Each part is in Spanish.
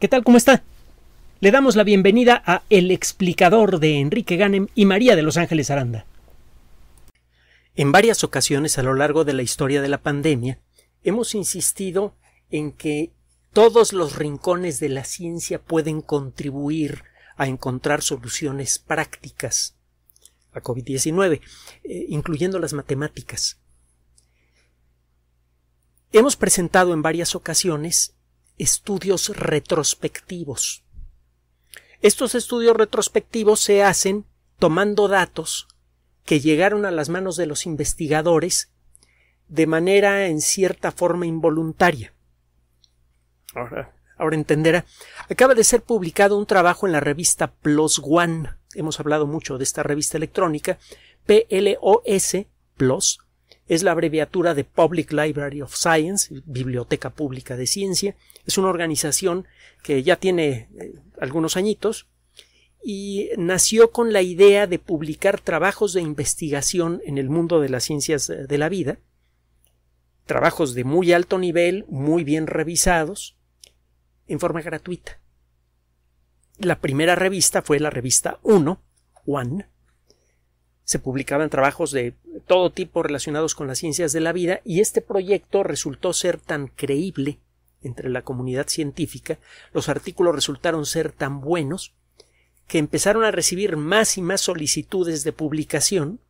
¿Qué tal? ¿Cómo está? Le damos la bienvenida a El explicador de Enrique Ganem y María de Los Ángeles Aranda. En varias ocasiones a lo largo de la historia de la pandemia, hemos insistido en que todos los rincones de la ciencia pueden contribuir a encontrar soluciones prácticas a COVID-19, eh, incluyendo las matemáticas. Hemos presentado en varias ocasiones estudios retrospectivos. Estos estudios retrospectivos se hacen tomando datos que llegaron a las manos de los investigadores de manera en cierta forma involuntaria. Ahora, ahora entenderá. Acaba de ser publicado un trabajo en la revista PLOS ONE. Hemos hablado mucho de esta revista electrónica. PLOS, PLOS es la abreviatura de Public Library of Science, Biblioteca Pública de Ciencia. Es una organización que ya tiene eh, algunos añitos y nació con la idea de publicar trabajos de investigación en el mundo de las ciencias eh, de la vida, trabajos de muy alto nivel, muy bien revisados, en forma gratuita. La primera revista fue la revista 1, One, se publicaban trabajos de todo tipo relacionados con las ciencias de la vida y este proyecto resultó ser tan creíble entre la comunidad científica, los artículos resultaron ser tan buenos que empezaron a recibir más y más solicitudes de publicación.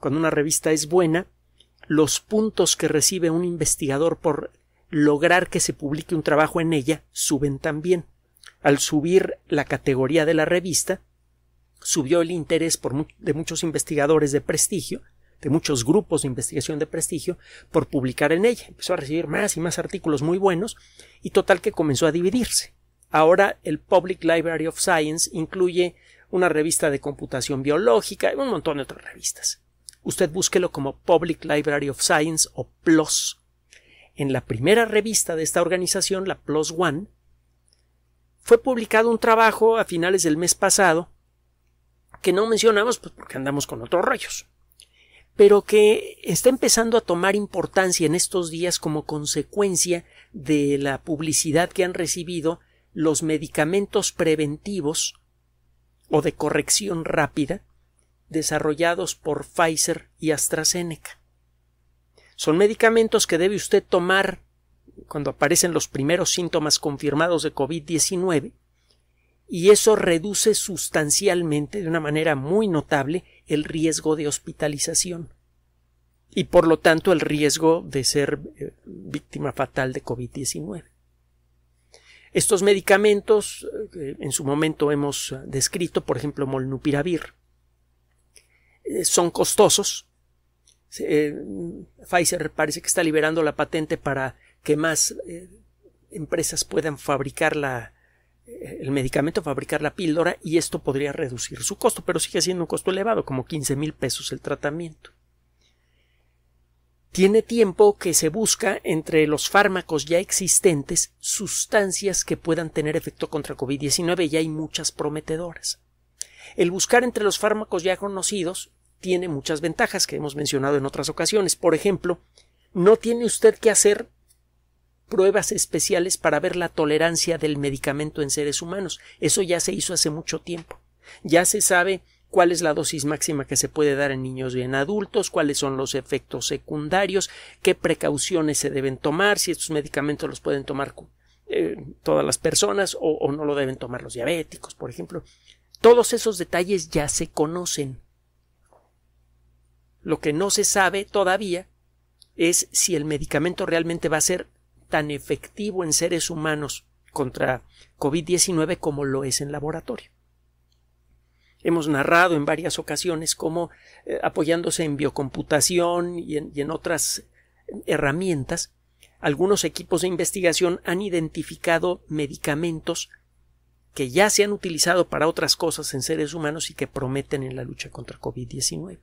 Cuando una revista es buena, los puntos que recibe un investigador por lograr que se publique un trabajo en ella suben también. Al subir la categoría de la revista, subió el interés de muchos investigadores de prestigio, de muchos grupos de investigación de prestigio, por publicar en ella. Empezó a recibir más y más artículos muy buenos y total que comenzó a dividirse. Ahora el Public Library of Science incluye una revista de computación biológica y un montón de otras revistas. Usted búsquelo como Public Library of Science o PLOS. En la primera revista de esta organización, la PLOS One, fue publicado un trabajo a finales del mes pasado que no mencionamos pues, porque andamos con otros rayos pero que está empezando a tomar importancia en estos días como consecuencia de la publicidad que han recibido los medicamentos preventivos o de corrección rápida desarrollados por Pfizer y AstraZeneca. Son medicamentos que debe usted tomar cuando aparecen los primeros síntomas confirmados de COVID-19 y eso reduce sustancialmente, de una manera muy notable, el riesgo de hospitalización y por lo tanto el riesgo de ser eh, víctima fatal de COVID-19. Estos medicamentos eh, en su momento hemos descrito, por ejemplo, molnupiravir, eh, son costosos. Pfizer parece que está liberando la patente para que más empresas puedan fabricar la, el medicamento, fabricar la píldora y esto podría reducir su costo, pero sigue siendo un costo elevado, como 15 mil pesos el tratamiento. Tiene tiempo que se busca entre los fármacos ya existentes sustancias que puedan tener efecto contra COVID-19 y hay muchas prometedoras. El buscar entre los fármacos ya conocidos tiene muchas ventajas que hemos mencionado en otras ocasiones. Por ejemplo, no tiene usted que hacer pruebas especiales para ver la tolerancia del medicamento en seres humanos. Eso ya se hizo hace mucho tiempo. Ya se sabe cuál es la dosis máxima que se puede dar en niños y en adultos, cuáles son los efectos secundarios, qué precauciones se deben tomar, si estos medicamentos los pueden tomar eh, todas las personas o no lo deben tomar los diabéticos, por ejemplo. Todos esos detalles ya se conocen. Lo que no se sabe todavía es si el medicamento realmente va a ser tan efectivo en seres humanos contra COVID-19 como lo es en laboratorio. Hemos narrado en varias ocasiones cómo, eh, apoyándose en biocomputación y en otras herramientas, algunos equipos de investigación han identificado medicamentos que ya se han utilizado para otras cosas en seres humanos y que prometen en la lucha contra COVID-19.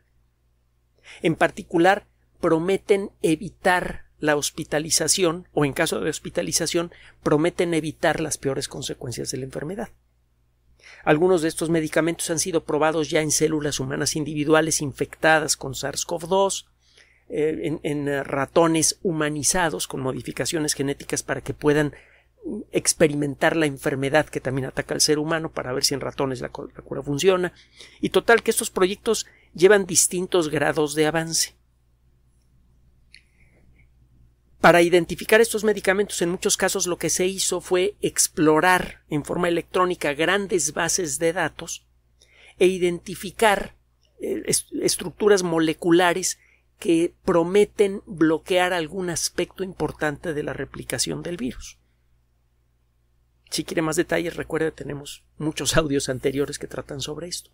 En particular, prometen evitar la hospitalización o en caso de hospitalización prometen evitar las peores consecuencias de la enfermedad. Algunos de estos medicamentos han sido probados ya en células humanas individuales infectadas con SARS-CoV-2, eh, en, eh, ratones humanizados con modificaciones genéticas para que puedan mm, experimentar la enfermedad que también ataca al ser humano para ver si en ratones la, la cura funciona. Y total que estos proyectos llevan distintos grados de avance. Para identificar estos medicamentos, en muchos casos lo que se hizo fue explorar en forma electrónica grandes bases de datos e identificar eh, estructuras moleculares que prometen bloquear algún aspecto importante de la replicación del virus. Si quiere más detalles, recuerde, tenemos muchos audios anteriores que tratan sobre esto.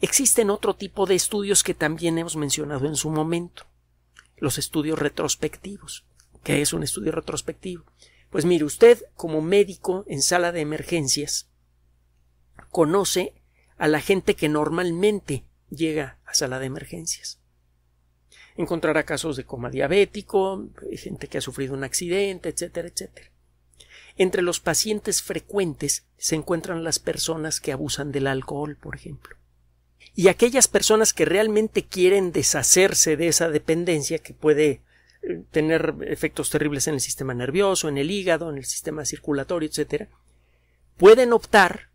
Existen otro tipo de estudios que también hemos mencionado en su momento los estudios retrospectivos. ¿Qué es un estudio retrospectivo? Pues mire, usted como médico en sala de emergencias conoce a la gente que normalmente llega a sala de emergencias. Encontrará casos de coma diabético, eh, gente que ha sufrido un accidente, etcétera, etcétera. Entre los pacientes frecuentes se encuentran las personas que abusan del alcohol, por ejemplo y aquellas personas que realmente quieren deshacerse de esa dependencia que puede eh, tener efectos terribles en el sistema nervioso, en el hígado, en el sistema circulatorio, etc., pueden optar,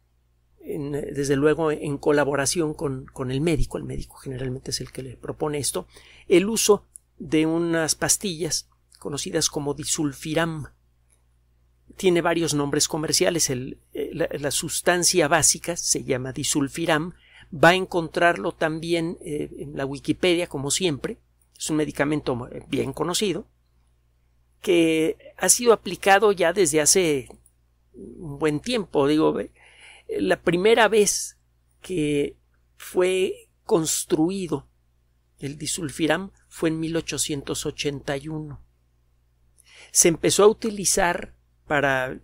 eh, desde luego en colaboración con, con el médico, el médico generalmente es el que le propone esto, el uso de unas pastillas conocidas como disulfiram. Tiene varios nombres comerciales, eh, la sustancia básica se llama disulfiram, va a encontrarlo también eh, en la Wikipedia, como siempre. Es un medicamento eh, bien conocido, que ha sido aplicado ya desde hace un buen tiempo. Digo, la primera vez que fue construido el disulfiram fue en 1881. Se empezó a utilizar para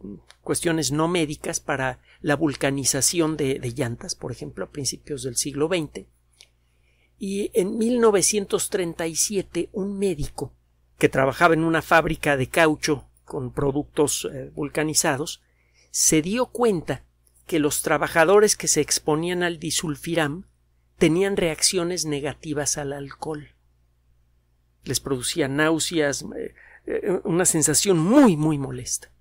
cuestiones no médicas, para la vulcanización de, llantas, por ejemplo, a principios del siglo XX. Y en 1937 un médico que trabajaba en una fábrica de caucho con productos eh, vulcanizados, se dio cuenta que los trabajadores que se exponían al disulfiram tenían reacciones negativas al alcohol. Les producía náuseas, eh, eh, una sensación muy, muy molesta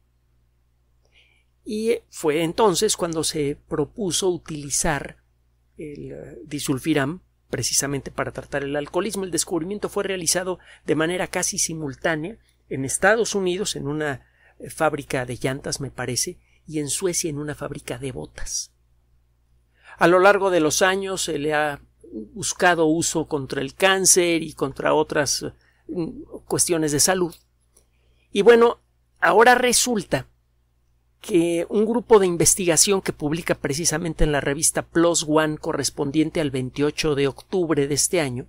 y fue entonces cuando se propuso utilizar el eh, disulfiram precisamente para tratar el alcoholismo. El descubrimiento fue realizado de manera casi simultánea en Estados Unidos, en una eh, fábrica de llantas, me parece, y en Suecia, en una fábrica de botas. A lo largo de los años se le ha buscado uso contra el cáncer y contra otras mm, cuestiones de salud. Y bueno, ahora resulta que un grupo de investigación que publica precisamente en la revista Plus One correspondiente al 28 de octubre de este año,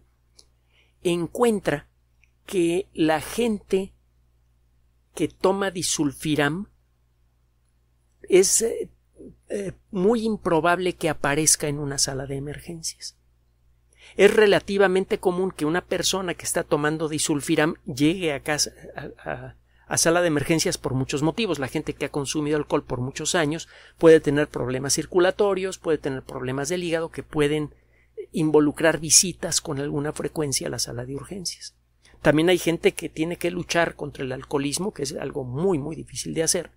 encuentra que la gente que toma disulfiram es eh, eh, muy improbable que aparezca en una sala de emergencias. Es relativamente común que una persona que está tomando disulfiram llegue a casa, a, a sala de emergencias por muchos motivos. La gente que ha consumido alcohol por muchos años puede tener problemas circulatorios, puede tener problemas del hígado que pueden eh, involucrar visitas con alguna frecuencia a la sala de urgencias. También hay gente que tiene que luchar contra el alcoholismo, que es algo muy muy difícil de hacer.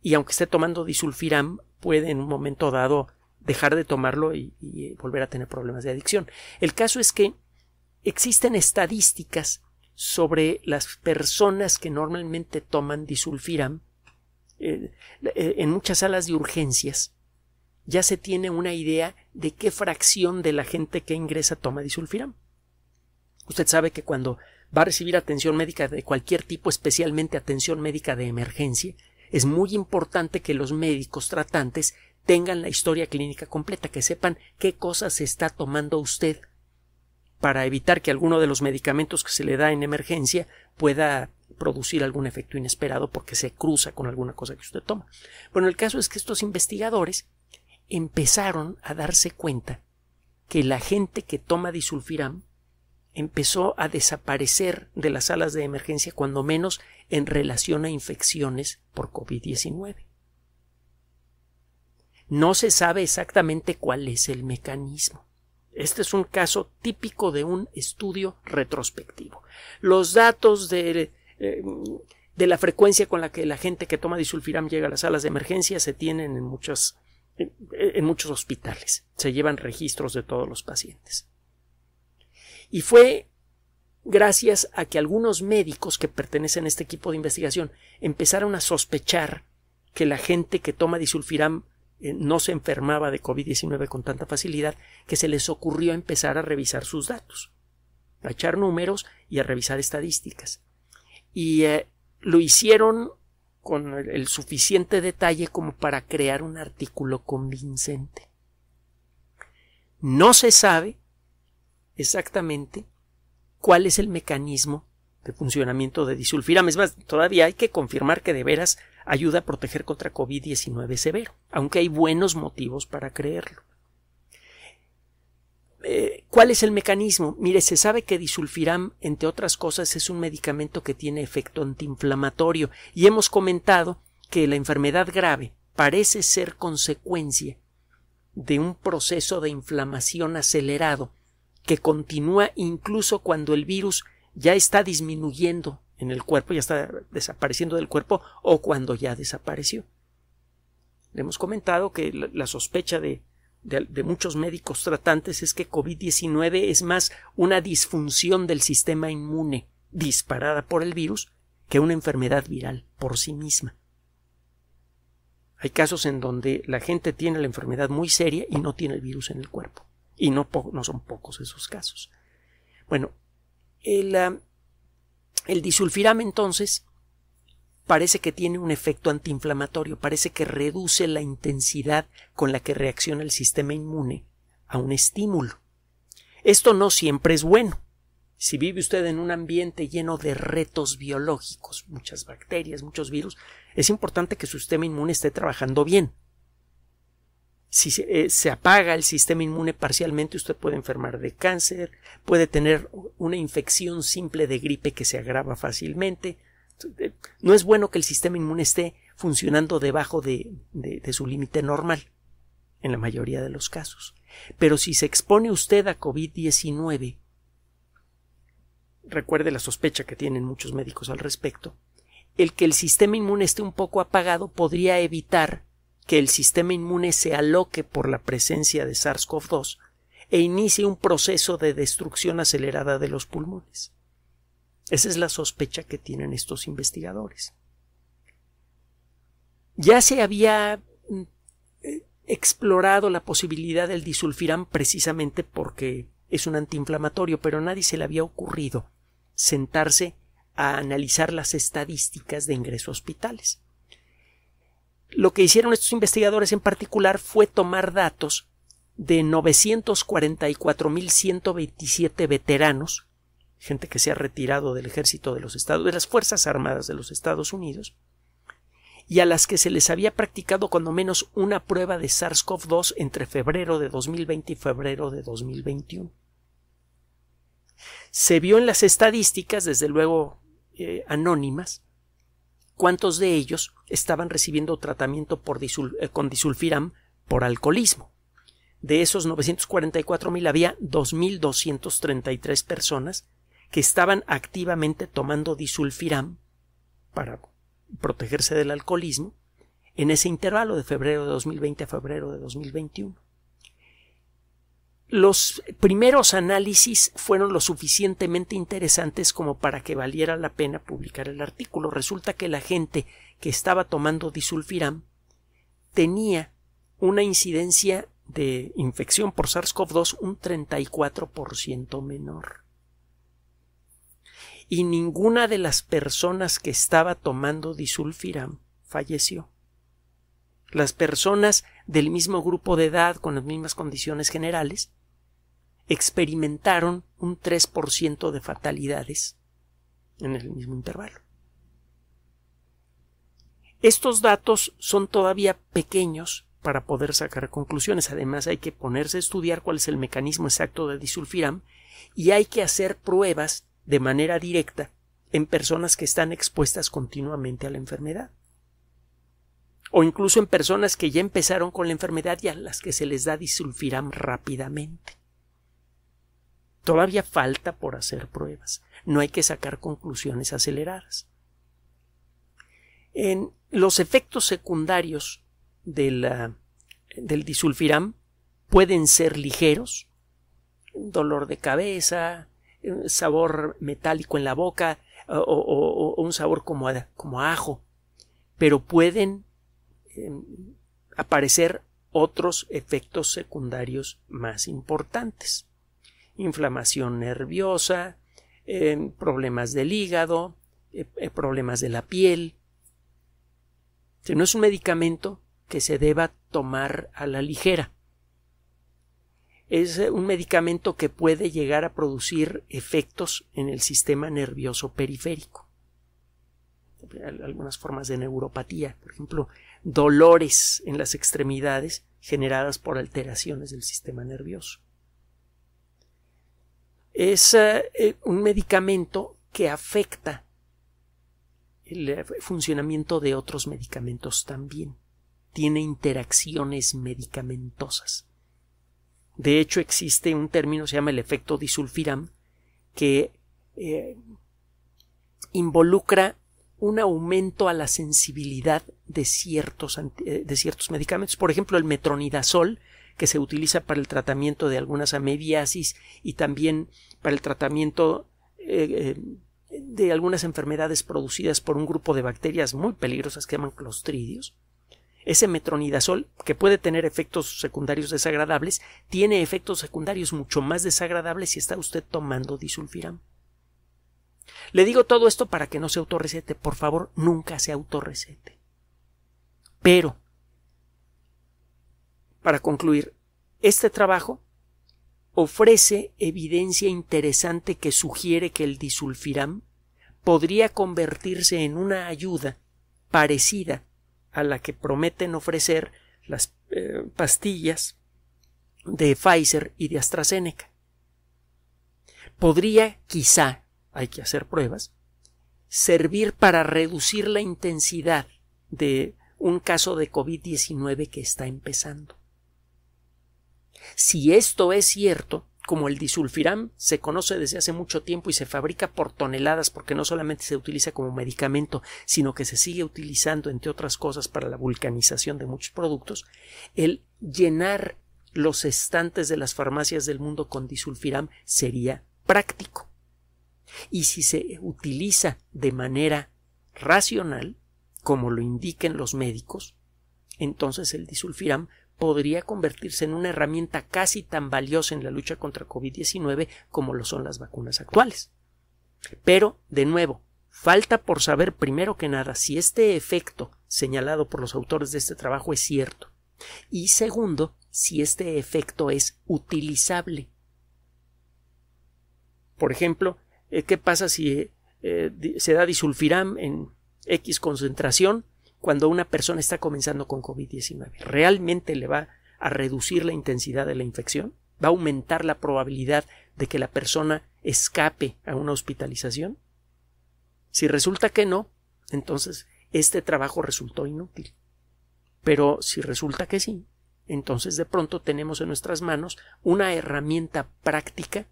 Y aunque esté tomando disulfiram, puede en un momento dado dejar de tomarlo y, y eh, volver a tener problemas de adicción. El caso es que existen estadísticas sobre las personas que normalmente toman disulfiram. Eh, eh, en muchas salas de urgencias ya se tiene una idea de qué fracción de la gente que ingresa toma disulfiram. Usted sabe que cuando va a recibir atención médica de cualquier tipo, especialmente atención médica de emergencia, es muy importante que los médicos tratantes tengan la historia clínica completa, que sepan qué cosas está tomando usted para evitar que alguno de los medicamentos que se le da en emergencia pueda producir algún efecto inesperado porque se cruza con alguna cosa que usted toma. Bueno, el caso es que estos investigadores empezaron a darse cuenta que la gente que toma disulfiram empezó a desaparecer de las salas de emergencia cuando menos en relación a infecciones por COVID-19. No se sabe exactamente cuál es el mecanismo. Este es un caso típico de un estudio retrospectivo. Los datos eh, de, la frecuencia con la que la gente que toma disulfiram llega a las salas de emergencia se tienen en, en muchos hospitales. Se llevan registros de todos los pacientes. Y fue gracias a que algunos médicos que pertenecen a este equipo de investigación empezaron a sospechar que la gente que toma disulfiram eh, no se enfermaba de COVID-19 con tanta facilidad que se les ocurrió empezar a revisar sus datos, a echar números y a revisar estadísticas. Y eh, lo hicieron con el, el suficiente detalle como para crear un artículo convincente. No se sabe exactamente cuál es el mecanismo de funcionamiento de disulfiram. Es más, todavía hay que confirmar que de veras ayuda a proteger contra COVID-19 severo, aunque hay buenos motivos para creerlo. Eh, ¿Cuál es el mecanismo? Mire, se sabe que disulfiram, entre otras cosas, es un medicamento que tiene efecto antiinflamatorio y hemos comentado que la enfermedad grave parece ser consecuencia de un proceso de inflamación acelerado que continúa incluso cuando el virus ya está disminuyendo en el cuerpo, ya está desapareciendo del cuerpo o cuando ya desapareció. hemos comentado que la, sospecha de, de, muchos médicos tratantes es que COVID-19 es más una disfunción del sistema inmune disparada por el virus que una enfermedad viral por sí misma. Hay casos en donde la gente tiene la enfermedad muy seria y no tiene el virus en el cuerpo. Y no, no son pocos esos casos. Bueno, el, ah, el disulfiram entonces parece que tiene un efecto antiinflamatorio, parece que reduce la intensidad con la que reacciona el sistema inmune a un estímulo. Esto no siempre es bueno. Si vive usted en un ambiente lleno de retos biológicos, muchas bacterias, muchos virus, es importante que su sistema inmune esté trabajando bien si eh, se apaga el sistema inmune parcialmente, usted puede enfermar de cáncer, puede tener una infección simple de gripe que se agrava fácilmente. Eh, no es bueno que el sistema inmune esté funcionando debajo de, de su límite normal, en la mayoría de los casos. Pero si se expone usted a COVID-19, recuerde la sospecha que tienen muchos médicos al respecto, el que el sistema inmune esté un poco apagado podría evitar que el sistema inmune se aloque por la presencia de SARS-CoV-2 e inicie un proceso de destrucción acelerada de los pulmones. Esa es la sospecha que tienen estos investigadores. Ya se había mm, eh, explorado la posibilidad del disulfiram precisamente porque es un antiinflamatorio, pero nadie se le había ocurrido sentarse a analizar las estadísticas de ingreso a hospitales. Lo que hicieron estos investigadores en particular fue tomar datos de 944.127 veteranos, gente que se ha retirado del ejército de los Estados, de las Fuerzas Armadas de los Estados Unidos, y a las que se les había practicado cuando menos una prueba de SARS-CoV-2 entre febrero de 2020 y febrero de 2021. Se vio en las estadísticas, desde luego eh, anónimas, cuántos de ellos estaban recibiendo tratamiento eh, con disulfiram por alcoholismo. De esos 944.000 había 2.233 personas que estaban activamente tomando disulfiram para protegerse del alcoholismo en ese intervalo de febrero de 2020 a febrero de 2021 los primeros análisis fueron lo suficientemente interesantes como para que valiera la pena publicar el artículo. Resulta que la gente que estaba tomando disulfiram tenía una incidencia de infección por SARS-CoV-2 un 34% menor. Y ninguna de las personas que estaba tomando disulfiram falleció. Las personas del mismo grupo de edad con las mismas condiciones generales experimentaron un 3% de fatalidades en el mismo intervalo. Estos datos son todavía pequeños para poder sacar conclusiones. Además, hay que ponerse a estudiar cuál es el mecanismo exacto de disulfiram y hay que hacer pruebas de manera directa en personas que están expuestas continuamente a la enfermedad. O incluso en personas que ya empezaron con la enfermedad y a las que se les da disulfiram rápidamente. Todavía falta por hacer pruebas. No hay que sacar conclusiones aceleradas. En los efectos secundarios del disulfiram pueden ser ligeros, dolor de cabeza, eh, sabor metálico en la boca o, un sabor como a, ajo, pero pueden em, aparecer otros efectos secundarios más importantes inflamación nerviosa, em, problemas del hígado, eh, eh, problemas de la piel. no es un medicamento que se deba tomar a la ligera. Es eh, un medicamento que puede llegar a producir efectos en el sistema nervioso periférico. Algunas formas de neuropatía, por ejemplo, dolores en las extremidades generadas por alteraciones del sistema nervioso es eh, eh, un medicamento que afecta el eh, funcionamiento de otros medicamentos también. Tiene interacciones medicamentosas. De hecho, existe un término, se llama el efecto disulfiram, que involucra un aumento a la sensibilidad de ciertos, de ciertos medicamentos. Por ejemplo, el metronidazol que se utiliza para el tratamiento de algunas amebiasis y también para el tratamiento eh, eh, de algunas enfermedades producidas por un grupo de bacterias muy peligrosas que llaman clostridios. Ese metronidazol, que puede tener efectos secundarios desagradables, tiene efectos secundarios mucho más desagradables si está usted tomando disulfiram. Le digo todo esto para que no se autorrecete. Por favor, nunca se autorrecete. Pero para concluir, este trabajo ofrece evidencia interesante que sugiere que el disulfiram podría convertirse en una ayuda parecida a la que prometen ofrecer las eh, pastillas de Pfizer y de AstraZeneca. Podría, quizá, hay que hacer pruebas, servir para reducir la intensidad de un caso de COVID-19 que está empezando. Si esto es cierto, como el disulfiram se conoce desde hace mucho tiempo y se fabrica por toneladas porque no solamente se utiliza como medicamento, sino que se sigue utilizando entre otras cosas para la vulcanización de muchos productos, el llenar los estantes de las farmacias del mundo con disulfiram sería práctico. Y si se utiliza de manera racional, como lo indiquen los médicos, entonces el disulfiram podría convertirse en una herramienta casi tan valiosa en la lucha contra COVID-19 como lo son las vacunas actuales. Pero, de nuevo, falta por saber primero que nada si este efecto señalado por los autores de este trabajo es cierto y segundo, si este efecto es utilizable. Por ejemplo, eh, ¿qué pasa si eh, se da disulfiram en X concentración cuando una persona está comenzando con COVID-19? ¿Realmente le va a reducir la intensidad de la infección? ¿Va a aumentar la probabilidad de que la persona escape a una hospitalización? Si resulta que no, entonces este trabajo resultó inútil. Pero si resulta que sí, entonces de pronto tenemos en nuestras manos una herramienta práctica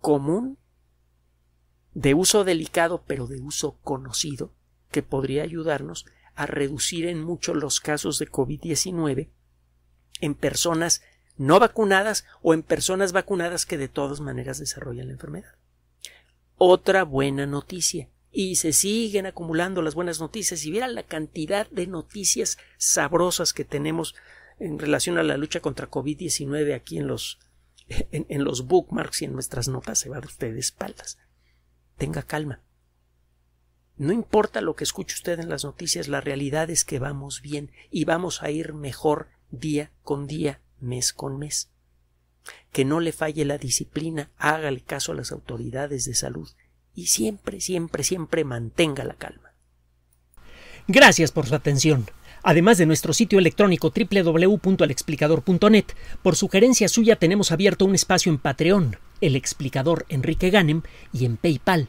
común de uso delicado pero de uso conocido que podría ayudarnos a reducir en mucho los casos de COVID-19 en personas no vacunadas o en personas vacunadas que de todas maneras desarrollan la enfermedad. Otra buena noticia. Y se siguen acumulando las buenas noticias. Y vieran la cantidad de noticias sabrosas que tenemos en relación a la lucha contra COVID-19 aquí en los, en, los bookmarks y en nuestras notas. Se va usted de espaldas. Tenga calma. No importa lo que escuche usted en las noticias, la realidad es que vamos bien y vamos a ir mejor día con día, mes con mes. Que no le falle la disciplina, haga el caso a las autoridades de salud y siempre, siempre, siempre mantenga la calma. Gracias por su atención. Además de nuestro sitio electrónico www.alexplicador.net, por sugerencia suya tenemos abierto un espacio en Patreon, el explicador Enrique Ganem, y en PayPal,